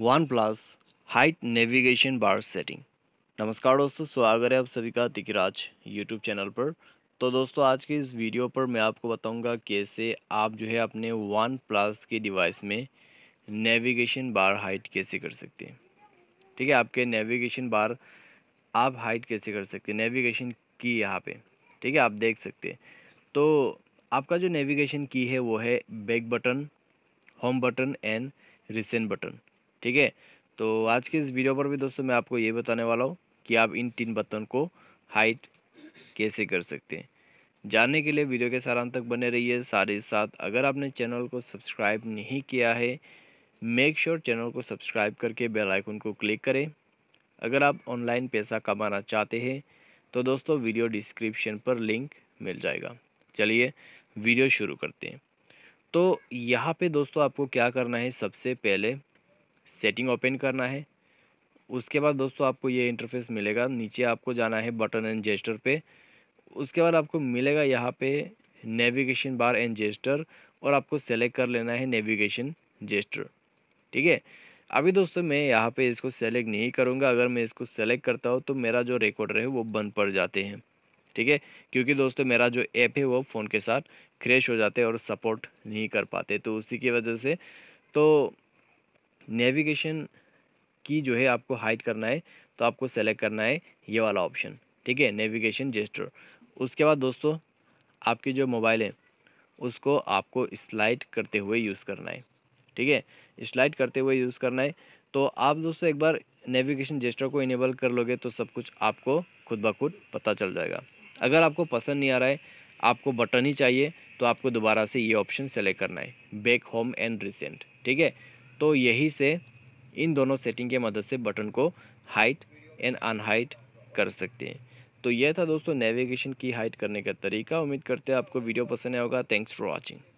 one OnePlus height navigation bar setting नमस्कार दोस्तों स्वागत है आप सभी का तिकराज यूट्यूब चैनल पर तो दोस्तों आज के इस वीडियो पर मैं आपको बताऊंगा कैसे आप जो है अपने वन प्लस के डिवाइस में नेविगेशन बार हाइट कैसे कर सकते हैं ठीक है आपके नेविगेशन बार आप हाइट कैसे कर सकते हैं नेविगेशन की यहाँ पे ठीक है आप देख सकते हैं तो आपका जो नेविगेशन की है वो है back button home button and recent button ठीक है तो आज के इस वीडियो पर भी दोस्तों मैं आपको ये बताने वाला हूँ कि आप इन तीन बर्तन को हाइट कैसे कर सकते हैं जानने के लिए वीडियो के सारा तक बने रहिए साथ ही साथ अगर आपने चैनल को सब्सक्राइब नहीं किया है मेक श्योर sure चैनल को सब्सक्राइब करके बेल आइकन को क्लिक करें अगर आप ऑनलाइन पैसा कमाना चाहते हैं तो दोस्तों वीडियो डिस्क्रिप्शन पर लिंक मिल जाएगा चलिए वीडियो शुरू करते हैं तो यहाँ पे दोस्तों आपको क्या करना है सबसे पहले सेटिंग ओपन करना है उसके बाद दोस्तों आपको ये इंटरफेस मिलेगा नीचे आपको जाना है बटन एंड जेस्टर पे उसके बाद आपको मिलेगा यहाँ पे नेविगेशन बार एंड जेस्टर और आपको सेलेक्ट कर लेना है नेविगेशन जेस्टर ठीक है अभी दोस्तों मैं यहाँ पे इसको सेलेक्ट नहीं करूँगा अगर मैं इसको सेलेक्ट करता हूँ तो मेरा जो रिकॉर्डर है वो बंद पड़ जाते हैं ठीक है क्योंकि दोस्तों मेरा जो ऐप है वो फ़ोन के साथ क्रेश हो जाते हैं और सपोर्ट नहीं कर पाते तो उसी की वजह से तो नेविगेशन की जो है आपको हाइड करना है तो आपको सेलेक्ट करना है ये वाला ऑप्शन ठीक है नेविगेशन जेस्टर उसके बाद दोस्तों आपके जो मोबाइल है उसको आपको स्लाइड करते हुए यूज़ करना है ठीक है स्लाइड करते हुए यूज़ करना है तो आप दोस्तों एक बार नेविगेशन जेस्टर को इनेबल कर लोगे तो सब कुछ आपको खुद ब खुद पता चल जाएगा अगर आपको पसंद नहीं आ रहा है आपको बटन ही चाहिए तो आपको दोबारा से ये ऑप्शन सेलेक्ट करना है बैक होम एंड रिसेंट ठीक है तो यही से इन दोनों सेटिंग के मदद से बटन को हाइट एंड अनहाइट कर सकते हैं तो यह था दोस्तों नेविगेशन की हाइट करने का तरीका उम्मीद करते हैं आपको वीडियो पसंद आया होगा थैंक्स फॉर वॉचिंग